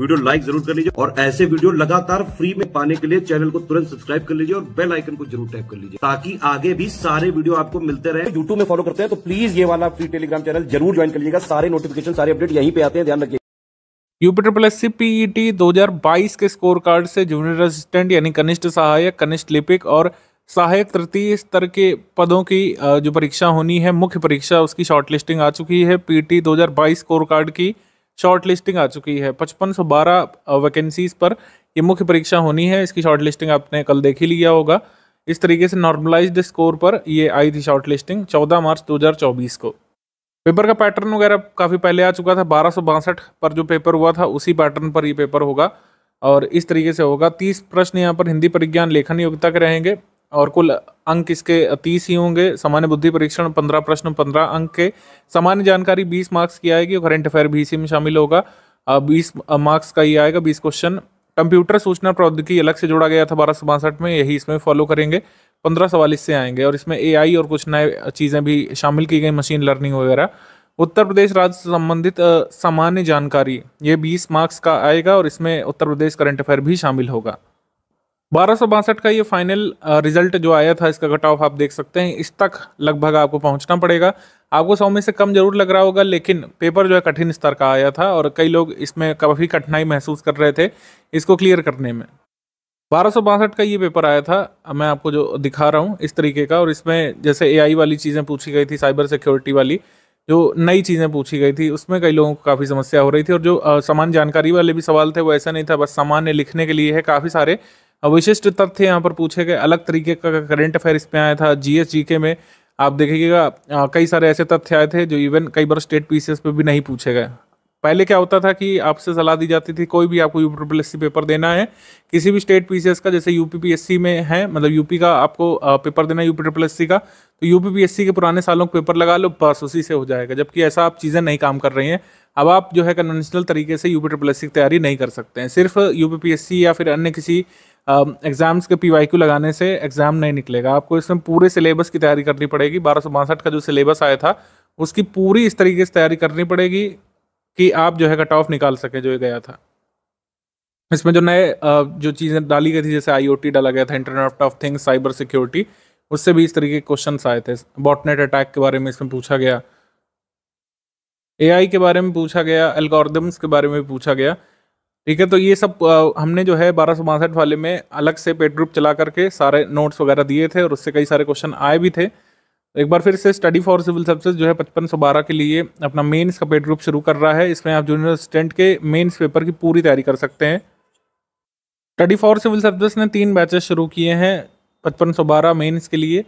video like जरूर कर लीजिए और ऐसे वीडियो लगातार फ्री में पाने के लिए चैनल को तुरंत सब्सक्राइब कर लीजिए और बेल आइकन को जरूर टैप कर लीजिए ताकि आगे भी सारे वीडियो आपको मिलते रहे यूट्यूब में फॉलो करते हैं तो प्लीज ये वाला फ्री टेलीग्राम चैनल जरूर ज्वाइन कर लीजिएगा सारे नोटिफिकेशन सारे अपडेट यहीं पे आते हैं ध्यान रखिए यूपीटर प्लस सी पीईटी दो के स्कोर कार्ड से जूनियर असिस्टेंट यानी कनिष्ठ सहायक कनिष्ठ लिपिक और सहायक तृतीय स्तर के पदों की जो परीक्षा होनी है मुख्य परीक्षा उसकी शॉर्टलिस्टिंग आ चुकी है पीटी 2022 स्कोर कार्ड की शॉर्ट लिस्टिंग आ चुकी है पचपन सौ बारह वैकेंसीज पर ये मुख्य परीक्षा होनी है इसकी शॉर्ट लिस्टिंग आपने कल देख ही लिया होगा इस तरीके से नॉर्मलाइज्ड स्कोर पर ये आई थी शॉर्ट लिस्टिंग चौदह मार्च चौबीस को पेपर का पैटर्न वगैरह काफ़ी पहले आ चुका था बारह पर जो पेपर हुआ था उसी पैटर्न पर ये पेपर होगा और इस तरीके से होगा तीस प्रश्न यहाँ पर हिंदी परिज्ञान लेखन योग्यता के रहेंगे और कुल अंक इसके तीस ही होंगे सामान्य बुद्धि परीक्षण पंद्रह प्रश्न पंद्रह अंक के सामान्य जानकारी बीस मार्क्स की आएगी और करंट अफेयर भी इसी में शामिल होगा बीस मार्क्स का ही आएगा बीस क्वेश्चन कंप्यूटर सूचना प्रौद्योगिकी अलग से जोड़ा गया था बारह सौ बासठ में यही इसमें फॉलो करेंगे पंद्रह सवाल इससे आएंगे और इसमें एआई और कुछ नए चीज़ें भी शामिल की गई मशीन लर्निंग वगैरह उत्तर प्रदेश राज्य से संबंधित सामान्य जानकारी ये बीस मार्क्स का आएगा और इसमें उत्तर प्रदेश करंट अफेयर भी शामिल होगा बारह का ये फाइनल रिजल्ट जो आया था इसका कट ऑफ आप देख सकते हैं इस तक लगभग आपको पहुंचना पड़ेगा आपको सौ में से कम जरूर लग रहा होगा लेकिन पेपर जो है कठिन स्तर का आया था और कई लोग इसमें काफ़ी कठिनाई महसूस कर रहे थे इसको क्लियर करने में बारह का ये पेपर आया था मैं आपको जो दिखा रहा हूँ इस तरीके का और इसमें जैसे ए वाली चीज़ें पूछी गई थी साइबर सिक्योरिटी वाली जो नई चीज़ें पूछी गई थी उसमें कई लोगों को काफ़ी समस्या हो रही थी और जो सामान्य जानकारी वाले भी सवाल थे वो ऐसा नहीं था बस सामान्य लिखने के लिए है काफ़ी सारे विशिष्ट तथ्य यहाँ पर पूछे गए अलग तरीके का करंट अफेयर इस पर आया था जी के में आप देखिएगा कई सारे ऐसे तथ्य आए थे जो इवन कई बार स्टेट पीसीएस पे भी नहीं पूछे गए पहले क्या होता था कि आपसे सलाह दी जाती थी कोई भी आपको यू पेपर देना है किसी भी स्टेट पीसीएस का जैसे यूपीपीएससी में है मतलब यूपी का आपको पेपर देना है यूपी का तो यूपीपीएससी के पुराने सालों का पेपर लगा लो बस उसी से हो जाएगा जबकि ऐसा आप चीज़ें नहीं काम कर रही हैं अब आप जो है कन्वेंशनल तरीके से यूपी की तैयारी नहीं कर सकते हैं सिर्फ यू या फिर अन्य किसी एग्ज़ाम्स के पी लगाने से एग्ज़ाम नहीं निकलेगा आपको इसमें पूरे सिलेबस की तैयारी करनी पड़ेगी बारह का जो सिलेबस आया था उसकी पूरी इस तरीके से तैयारी करनी पड़ेगी कि आप जो है कट ऑफ निकाल सकें जो गया था इसमें जो नए जो चीज़ें डाली गई थी जैसे आईओटी डाला गया था internet of things cyber security उससे भी इस तरीके के क्वेश्चन आए थे बॉटनेट अटैक के बारे में इसमें पूछा गया एआई के बारे में पूछा गया एल्गोरिदम्स के बारे में पूछा गया ठीक है तो ये सब हमने जो है बारह सौ बासठ वाले में अलग से पेड ग्रुप चला करके सारे नोट्स वगैरह दिए थे और उससे कई सारे क्वेश्चन आए भी थे एक बार फिर से स्टडी फॉर सिविल सर्विसेज जो है पचपन सौ बारह के लिए अपना मेन्स का पेड ग्रुप शुरू कर रहा है इसमें आप जूनियर असिस्टेंट के मेन्स पेपर की पूरी तैयारी कर सकते हैं स्टडी फॉर सिविल सर्विस ने तीन बैचेस शुरू किए हैं पचपन सौ बारह मेन्स के लिए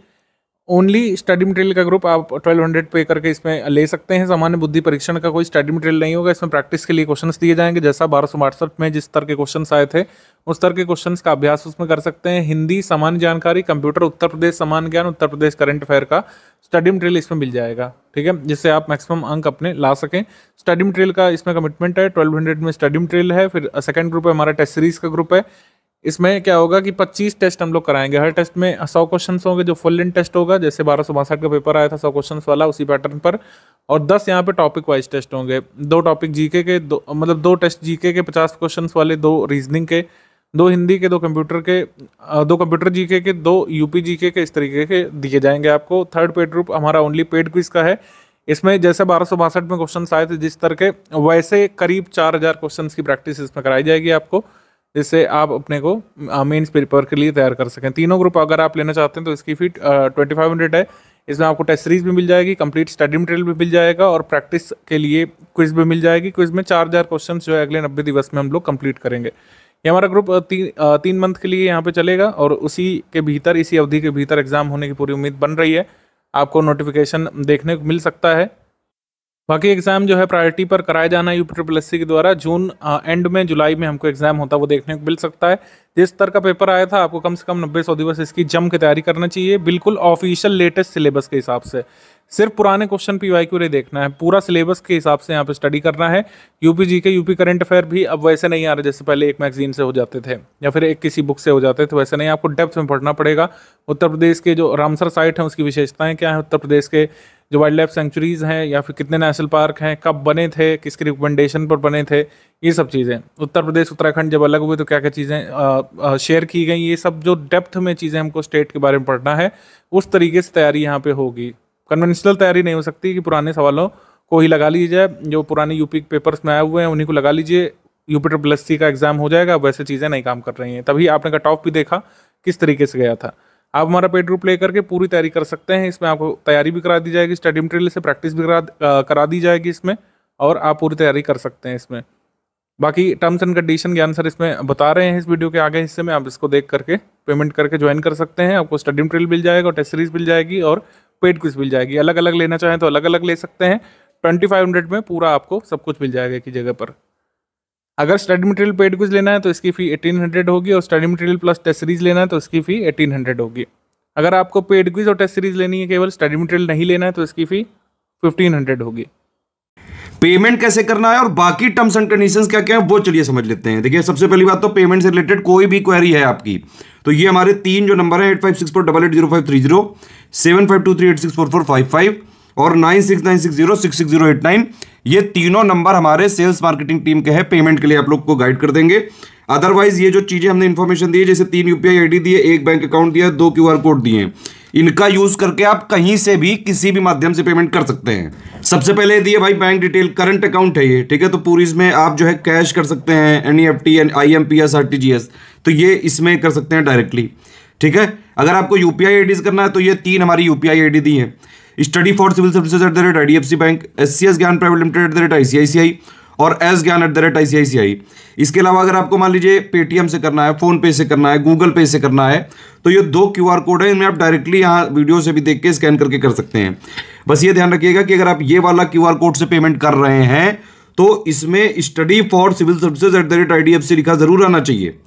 ओनली स्टडी मटेरियल का ग्रुप आप 1200 पे करके इसमें ले सकते हैं सामान्य बुद्धि परीक्षण का कोई स्टडी मटेरियल नहीं होगा इसमें प्रैक्टिस के लिए क्वेश्चंस दिए जाएंगे जैसा बारह सौ बासठ में जिस तरह के क्वेश्चंस आए थे उस तरह के क्वेश्चंस का अभ्यास उसमें कर सकते हैं हिंदी सामान्य जानकारी कंप्यूटर उत्तर प्रदेश सामान्य ज्ञान उत्तर प्रदेश करंट अफेयर का स्टडी मटेरियल इसमें मिल जाएगा ठीक है जिससे आप मैक्सिमम अंक अपने ला सकें स्टडी मटेरियल का इसमें कमिटमेंट है ट्वेल्व में स्टडी मटेरियल है फिर सेकंड ग्रुप है हमारा टेस्ट सीरीज का ग्रुप है इसमें क्या होगा कि 25 टेस्ट हम लोग कराएंगे हर टेस्ट में 100 क्वेश्चन होंगे जो फुल इन टेस्ट होगा जैसे बारह सौ बासठ का पेपर आया था 100 क्वेश्चन वाला उसी पैटर्न पर और 10 यहाँ पे टॉपिक वाइज टेस्ट होंगे दो टॉपिक जीके के दो मतलब दो टेस्ट जीके के 50 क्वेश्चन वाले दो रीजनिंग के दो हिंदी के दो कंप्यूटर के दो कंप्यूटर जी के दो यूपी जीके के इस तरीके के दिए जाएंगे आपको थर्ड पेड ग्रुप हमारा ओनली पेड क्विज का है इसमें जैसे बारह सौ बासठ में क्वेश्चन आए थे जिस तरह के वैसे करीब चार हज़ार क्वेश्चन की प्रैक्टिस इसमें कराई जाएगी आपको जिससे आप अपने को मेन्स पेपर के लिए तैयार कर सकें तीनों ग्रुप अगर आप लेना चाहते हैं तो इसकी फीट ट्वेंटी फाइव हंड्रेड है इसमें आपको टेस्ट सीरीज भी मिल जाएगी कंप्लीट स्टडी मटेरियल भी मिल जाएगा और प्रैक्टिस के लिए क्विज भी मिल जाएगी क्विज में चार हज़ार क्वेश्चन जो है अगले नब्बे दिवस में हम लोग कंप्लीट करेंगे ये हमारा ग्रुप तीन तीन मंथ के लिए यहाँ पे चलेगा और उसी के भीतर इसी अवधि के भीतर एग्ज़ाम होने की पूरी उम्मीद बन रही है आपको नोटिफिकेशन देखने को मिल सकता है बाकी एग्जाम जो है प्रायोरिटी पर कराया जाना यू ट्रिपल एस के द्वारा जून एंड में जुलाई में हमको एग्जाम होता है वो देखने को मिल सकता है जिस स्तर का पेपर आया था आपको कम से कम नब्बे सौ दिवस इसकी जम के तैयारी करना चाहिए बिल्कुल ऑफिशियल लेटेस्ट सिलेबस के हिसाब से सिर्फ पुराने क्वेश्चन पी वाई क्यू देखना है पूरा सिलेबस के हिसाब से यहाँ पे स्टडी करना है यूपी जी के यूपी करंट अफेयर भी अब वैसे नहीं आ रहे जैसे पहले एक मैगजीन से हो जाते थे या फिर एक किसी बुक से हो जाते थे वैसे नहीं आपको डेप्थ में पढ़ना पड़ेगा उत्तर प्रदेश के जो रामसर साइट है उसकी विशेषताएं क्या है उत्तर प्रदेश के जो वाइल्ड लाइफ सेंचुरीज हैं या फिर कितने नेशनल पार्क हैं कब बने थे किसके रिकमेंडेशन पर बने थे ये सब चीज़ें उत्तर प्रदेश उत्तराखंड जब अलग हुए तो क्या क्या चीज़ें शेयर की गई ये सब जो डेप्थ में चीज़ें हमको स्टेट के बारे में पढ़ना है उस तरीके से तैयारी यहाँ पर होगी कन्वेंशनल तैयारी नहीं हो सकती कि पुराने सवालों को ही लगा लीजिए जो पुराने यूपी पेपर्स में आए हुए हैं उन्हीं को लगा लीजिए यूपीटर प्लस सी का एग्ज़ाम हो जाएगा वैसे चीज़ें नहीं काम कर रही हैं तभी आपने कट ऑफ भी देखा किस तरीके से गया था आप हमारा पेड रूप ले करके पूरी तैयारी कर सकते हैं इसमें आपको तैयारी भी करा दी जाएगी स्टडी मटेरियल से प्रैक्टिस भी करा करा दी जाएगी इसमें और आप पूरी तैयारी कर सकते हैं इसमें बाकी टर्म्स एंड कंडीशन के आंसर इसमें बता रहे हैं इस वीडियो के आगे हिस्से में आप इसको देख करके पेमेंट करके ज्वाइन कर सकते हैं आपको स्टडी मटेरियल मिल जाएगा और टेस्ट सीरीज मिल जाएगी और पेड क्विज मिल जाएगी अलग अलग लेना चाहें तो अलग अलग ले सकते हैं ट्वेंटी फाइव हंड्रेड में पूरा आपको सब कुछ मिल जाएगा एक ही जगह पर अगर स्टडी मटेरियल पेड कुछ लेना है तो इसकी फ़ी एटीन हंड्रेड होगी और study material plus test series लेना है तो इसकी फ़ी एटीन हंड्रेड होगी अगर आपको पेड क्विज और टेस्ट सीरीज लेनी है केवल स्टडी मटेरियल नहीं लेना है तो इसकी फ़ी फिफ्टीन हंड्रेड होगी पेमेंट कैसे करना है और बाकी टर्म्स एंड कंडीशंस क्या क्या है वो चलिए समझ लेते हैं देखिए सबसे पहली बात तो पेमेंट से रिलेटेड कोई भी क्वेरी है आपकी तो ये हमारे तीन जो नंबर है eight five six four double eight zero five three zero seven five two three eight six four four five five और nine six nine six zero six six zero eight nine ये तीनों number हमारे sales marketing team के हैं payment के लिए आप लोग को गाइड कर देंगे अदरवाइज ये जो चीज़ें हमने इन्फॉर्मेशन दी है जैसे तीन यूपीआई आईडी दिए एक बैंक अकाउंट दिया दो क्यूआर कोड दिए इनका यूज करके आप कहीं से भी किसी भी माध्यम से पेमेंट कर सकते हैं सबसे पहले दिए भाई बैंक डिटेल करंट अकाउंट है ये ठीक है तो पूरी इसमें आप जो है कैश कर सकते हैं N E F T N I M P S R T G S तो ये इसमें कर सकते हैं डायरेक्टली ठीक है अगर आपको यूपीआई पी आई करना है तो ये तीन हमारी यूपीआई आई आई दी है study for civil services at the rate I D F C bank S C S Gyan private limited at the rate I C और S Gyan at the rate I C I C I इसके अलावा अगर आपको मान लीजिए Paytm से करना है फोन पे से करना है गूगल पे से करना है तो ये दो क्यू आर कोड है इनमें आप डायरेक्टली यहाँ वीडियो से भी देख के स्कैन करके कर सकते हैं बस ये ध्यान रखिएगा कि अगर आप ये वाला क्यू आर कोड से पेमेंट कर रहे हैं तो इसमें study for civil services at the rate I D F C लिखा जरूर आना चाहिए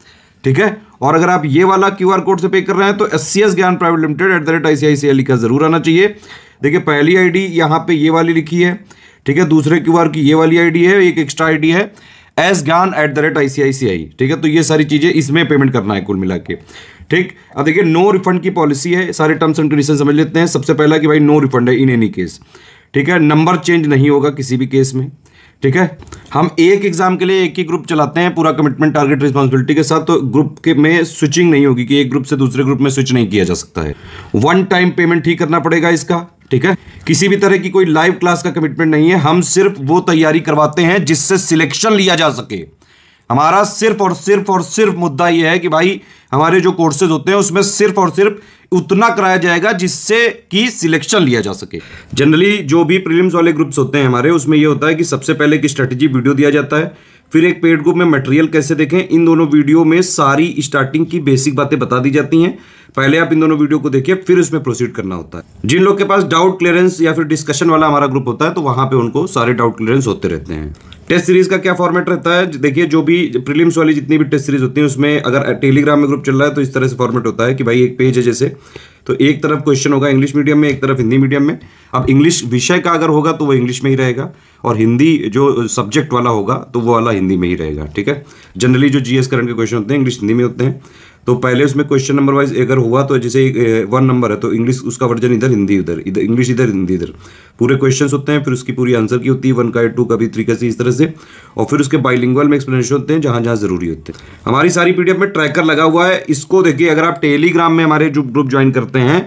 ठीक है और अगर आप ये वाला क्यू आर कोड से पे कर रहे हैं तो S C S Gyan private limited at the rate I C I C I लिखा जरूर आना चाहिए देखिए पहली आईडी यहाँ पर ये वाली लिखी है ठीक है दूसरे आर की ये वाली आईडी है एक एक्स्ट्रा आईडी है S Gyan at the rate ICICI ठीक है तो ये सारी चीज़ें इसमें पेमेंट करना है कुल मिला के ठीक अब देखिए नो रिफंड की पॉलिसी है सारे टर्म्स एंड कंडीशन समझ लेते हैं सबसे पहला कि भाई नो रिफंड है इन एनी केस ठीक है नंबर चेंज नहीं होगा किसी भी केस में ठीक है हम एक एग्जाम के लिए एक ही ग्रुप चलाते हैं पूरा कमिटमेंट टारगेट रिस्पॉन्सिबिलिटी के साथ तो ग्रुप के में स्विचिंग नहीं होगी कि एक ग्रुप से दूसरे ग्रुप में स्विच नहीं किया जा सकता है वन टाइम पेमेंट ही करना पड़ेगा इसका ठीक है किसी भी तरह की कोई लाइव क्लास का कमिटमेंट नहीं है हम सिर्फ वो तैयारी करवाते हैं जिससे सिलेक्शन लिया जा सके हमारा सिर्फ और सिर्फ और सिर्फ मुद्दा यह है कि भाई हमारे जो कोर्सेज होते हैं उसमें सिर्फ और सिर्फ उतना कराया जाएगा जिससे कि सिलेक्शन लिया जा सके जनरली जो भी प्रीलिम्स वाले ग्रुप्स होते हैं हमारे उसमें यह होता है कि सबसे पहले एक स्ट्रेटेजी वीडियो दिया जाता है फिर एक पेड ग्रुप में मटेरियल कैसे देखें इन दोनों वीडियो में सारी स्टार्टिंग की बेसिक बातें बता दी जाती हैं पहले आप इन दोनों वीडियो को देखिए फिर उसमें प्रोसीड करना होता है जिन लोग के पास डाउट क्लियरेंस या फिर डिस्कशन वाला हमारा ग्रुप होता है तो वहां पे उनको सारे डाउट क्लियरेंस होते रहते हैं टेस्ट सीरीज का क्या फॉर्मेट रहता है देखिए जो भी प्रीलिम्स वाली जितनी भी टेस्ट सीरीज होती है उसमें अगर टेलीग्राम में ग्रुप चल रहा है तो इस तरह से फॉर्मेट होता है कि भाई एक पेज है जैसे तो एक तरफ क्वेश्चन होगा इंग्लिश मीडियम में एक तरफ हिंदी मीडियम में अब इंग्लिश विषय का अगर होगा तो वो इंग्लिश में ही रहेगा और हिंदी जो सब्जेक्ट वाला होगा तो वो वाला हिंदी में ही रहेगा ठीक है जनरली जो जीएस करंट के क्वेश्चन होते हैं इंग्लिश हिंदी में होते हैं तो पहले उसमें क्वेश्चन नंबर वाइज अगर हुआ तो जैसे वन नंबर है तो इंग्लिश उसका वर्जन इधर हिंदी उधर इधर इंग्लिश इधर हिंदी इधर पूरे क्वेश्चन होते हैं फिर उसकी पूरी आंसर की होती है वन का टू का भी थ्री का सी इस तरह से और फिर उसके बाइलिंगल में एक्सप्लेनेशन होते हैं जहाँ जहाँ जरूरी होते हैं हमारी सारी पी में ट्रैकर लगा हुआ है इसको देखिए अगर आप टेलीग्राम में हमारे जो ग्रुप ज्वाइन करते हैं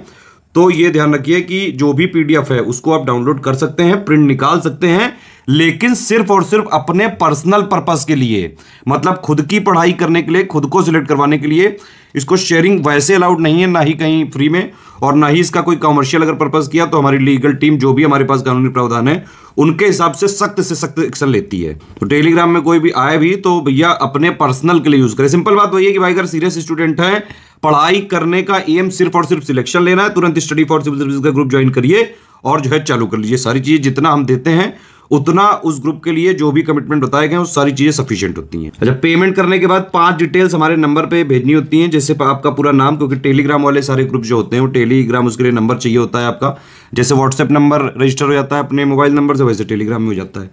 तो ये ध्यान रखिए कि जो भी पीडीएफ है उसको आप डाउनलोड कर सकते हैं प्रिंट निकाल सकते हैं लेकिन सिर्फ और सिर्फ अपने पर्सनल पर्पस के लिए मतलब खुद की पढ़ाई करने के लिए खुद को सिलेक्ट करवाने के लिए इसको शेयरिंग वैसे अलाउड नहीं है ना ही कहीं फ्री में और ना ही इसका कोई कॉमर्शियल अगर पर्पस किया तो हमारी लीगल टीम जो भी हमारे पास कानूनी प्रावधान है उनके हिसाब से सख्त से सख्त एक्शन लेती है तो टेलीग्राम में कोई भी आए भी तो भैया अपने पर्सनल के लिए यूज करें सिंपल बात वही है कि भाई अगर सीरियस स्टूडेंट है पढ़ाई करने का एम सिर्फ और सिर्फ सिलेक्शन लेना है तुरंत स्टडी फॉर सिविल सर्विस का ग्रुप ज्वाइन करिए और जो है चालू कर लीजिए सारी चीज़ें जितना हम देते हैं उतना उस ग्रुप के लिए जो भी कमिटमेंट बताए गए उस सारी चीज़ें सफिशियंट होती हैं अच्छा पेमेंट करने के बाद पांच डिटेल्स हमारे नंबर पे भेजनी होती हैं जैसे आपका पूरा नाम क्योंकि टेलीग्राम वाले सारे ग्रुप जो होते हैं वो टेलीग्राम उसके लिए नंबर चाहिए होता है आपका जैसे व्हाट्सएप नंबर रजिस्टर हो जाता है अपने मोबाइल नंबर से वैसे टेलीग्राम में हो जाता है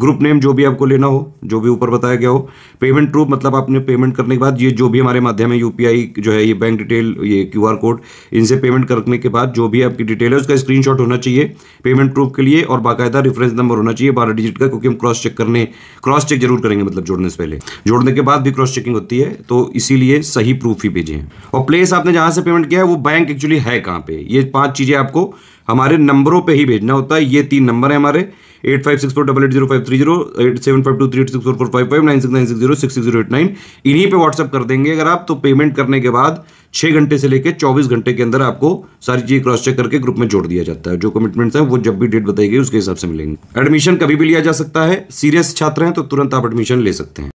ग्रुप नेम जो भी आपको लेना हो जो भी ऊपर बताया गया हो पेमेंट प्रूफ मतलब आपने पेमेंट करने के बाद ये जो भी हमारे माध्यम है यूपीआई जो है ये बैंक डिटेल ये क्यूआर कोड इनसे पेमेंट करने के बाद जो भी आपकी डिटेल है उसका स्क्रीनशॉट होना चाहिए पेमेंट प्रूफ के लिए और बाकायदा रेफरेंस नंबर होना चाहिए बारह डिजिट का क्योंकि हम क्रॉस चेक करने क्रॉस चेक जरूर करेंगे मतलब जोड़ने से पहले जोड़ने के बाद भी क्रॉस चेकिंग होती है तो इसीलिए सही प्रूफ ही भेजें और प्लेस आपने जहाँ से पेमेंट किया है वो बैंक एक्चुअली है कहाँ पर ये पाँच चीज़ें आपको हमारे नंबरों पर ही भेजना होता है ये तीन नंबर हैं हमारे eight five six four double eight zero five three zero eight seven five two three eight six four four five five nine six nine six zero six six zero eight nine इन्हीं पे WhatsApp कर देंगे अगर आप तो payment करने के बाद छः घंटे से लेकर चौबीस घंटे के अंदर आपको सारी चीज़ें क्रॉस चेक करके ग्रुप में जोड़ दिया जाता है जो कमिटमेंट्स हैं वो जब भी डेट बताई गई उसके हिसाब से मिलेंगे एडमिशन कभी भी लिया जा सकता है सीरियस छात्र हैं तो तुरंत आप एडमिशन ले सकते हैं